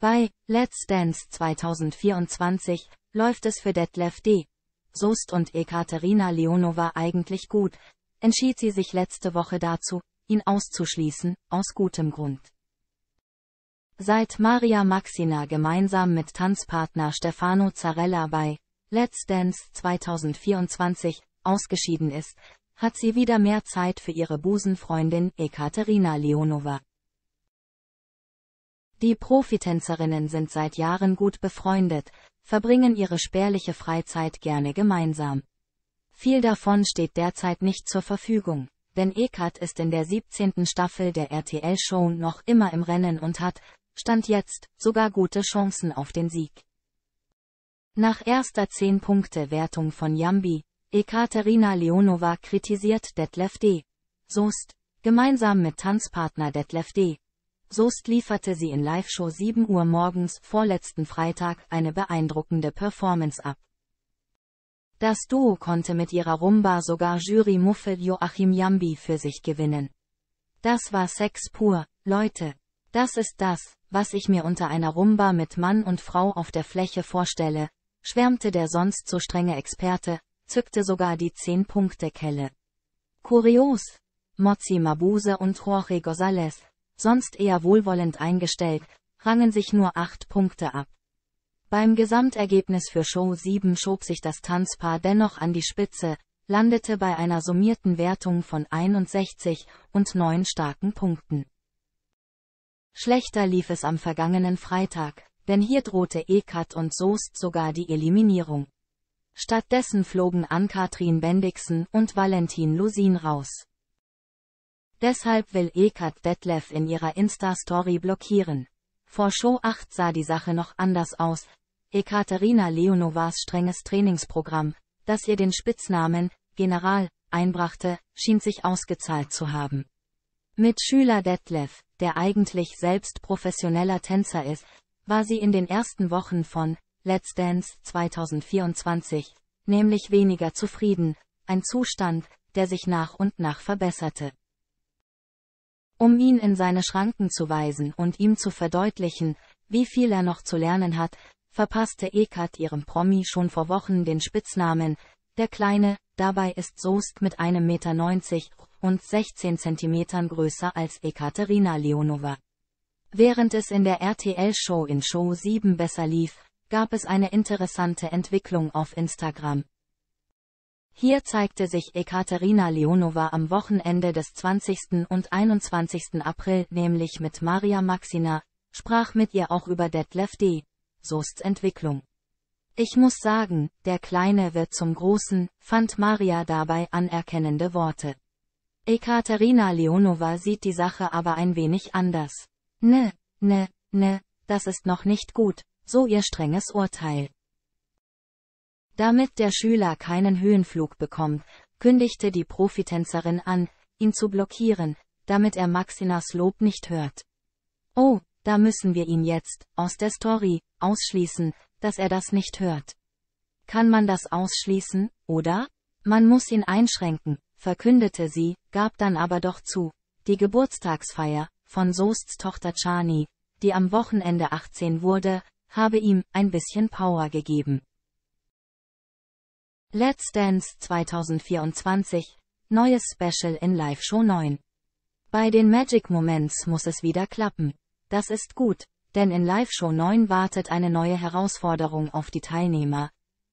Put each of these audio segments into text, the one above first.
Bei Let's Dance 2024 läuft es für Detlef D. Soest und Ekaterina Leonova eigentlich gut, entschied sie sich letzte Woche dazu, ihn auszuschließen, aus gutem Grund. Seit Maria Maxina gemeinsam mit Tanzpartner Stefano Zarella bei Let's Dance 2024 ausgeschieden ist, hat sie wieder mehr Zeit für ihre Busenfreundin Ekaterina Leonova. Die Profitänzerinnen sind seit Jahren gut befreundet, verbringen ihre spärliche Freizeit gerne gemeinsam. Viel davon steht derzeit nicht zur Verfügung, denn Eckart ist in der 17. Staffel der RTL-Show noch immer im Rennen und hat, stand jetzt, sogar gute Chancen auf den Sieg. Nach erster 10-Punkte-Wertung von Jambi, Ekaterina Leonova kritisiert Detlef D. Soest, gemeinsam mit Tanzpartner Detlef D. Soest lieferte sie in Live-Show 7 Uhr morgens vorletzten Freitag eine beeindruckende Performance ab. Das Duo konnte mit ihrer Rumba sogar Jury-Muffel Joachim Jambi für sich gewinnen. Das war Sex pur, Leute. Das ist das, was ich mir unter einer Rumba mit Mann und Frau auf der Fläche vorstelle, schwärmte der sonst so strenge Experte, zückte sogar die 10-Punkte-Kelle. Kurios! Mozzi Mabuse und Jorge González, sonst eher wohlwollend eingestellt, rangen sich nur acht Punkte ab. Beim Gesamtergebnis für Show 7 schob sich das Tanzpaar dennoch an die Spitze, landete bei einer summierten Wertung von 61 und 9 starken Punkten. Schlechter lief es am vergangenen Freitag, denn hier drohte Ekat und Soest sogar die Eliminierung. Stattdessen flogen Ann-Kathrin Bendixen und Valentin Lusin raus. Deshalb will Ekat Detlef in ihrer Insta-Story blockieren. Vor Show 8 sah die Sache noch anders aus. Ekaterina Leonovas strenges Trainingsprogramm, das ihr den Spitznamen General einbrachte, schien sich ausgezahlt zu haben. Mit Schüler Detlef, der eigentlich selbst professioneller Tänzer ist, war sie in den ersten Wochen von Let's Dance 2024 nämlich weniger zufrieden, ein Zustand, der sich nach und nach verbesserte um ihn in seine Schranken zu weisen und ihm zu verdeutlichen, wie viel er noch zu lernen hat, verpasste Ekat ihrem Promi schon vor Wochen den Spitznamen, der Kleine, dabei ist Soest mit einem Meter 90 und 16 Zentimetern größer als Ekaterina Leonova. Während es in der RTL-Show in Show 7 besser lief, gab es eine interessante Entwicklung auf Instagram. Hier zeigte sich Ekaterina Leonova am Wochenende des 20. und 21. April nämlich mit Maria Maxina, sprach mit ihr auch über Detlef D. Soests Entwicklung. Ich muss sagen, der Kleine wird zum Großen, fand Maria dabei anerkennende Worte. Ekaterina Leonova sieht die Sache aber ein wenig anders. Ne, ne, ne, das ist noch nicht gut, so ihr strenges Urteil. Damit der Schüler keinen Höhenflug bekommt, kündigte die Profitänzerin an, ihn zu blockieren, damit er Maxinas Lob nicht hört. Oh, da müssen wir ihn jetzt, aus der Story, ausschließen, dass er das nicht hört. Kann man das ausschließen, oder? Man muss ihn einschränken, verkündete sie, gab dann aber doch zu, die Geburtstagsfeier, von Soests Tochter Chani, die am Wochenende 18 wurde, habe ihm ein bisschen Power gegeben. Let's Dance 2024, neues Special in Live Show 9. Bei den Magic Moments muss es wieder klappen. Das ist gut, denn in Live Show 9 wartet eine neue Herausforderung auf die Teilnehmer,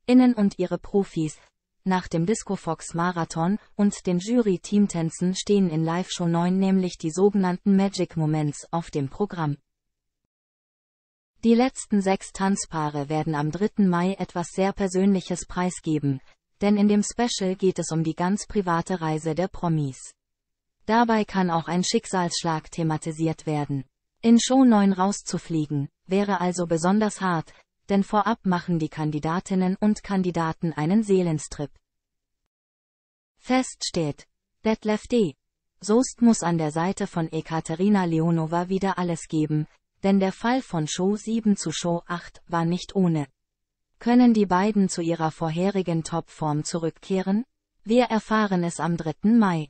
innen und ihre Profis. Nach dem Disco Fox Marathon und den Jury Teamtänzen stehen in Live Show 9 nämlich die sogenannten Magic Moments auf dem Programm. Die letzten sechs Tanzpaare werden am 3. Mai etwas sehr Persönliches preisgeben, denn in dem Special geht es um die ganz private Reise der Promis. Dabei kann auch ein Schicksalsschlag thematisiert werden. In Show 9 rauszufliegen, wäre also besonders hart, denn vorab machen die Kandidatinnen und Kandidaten einen Seelenstrip. Fest steht, Detlef D. Soest muss an der Seite von Ekaterina Leonova wieder alles geben, denn der Fall von Show 7 zu Show 8 war nicht ohne. Können die beiden zu ihrer vorherigen Topform zurückkehren? Wir erfahren es am 3. Mai.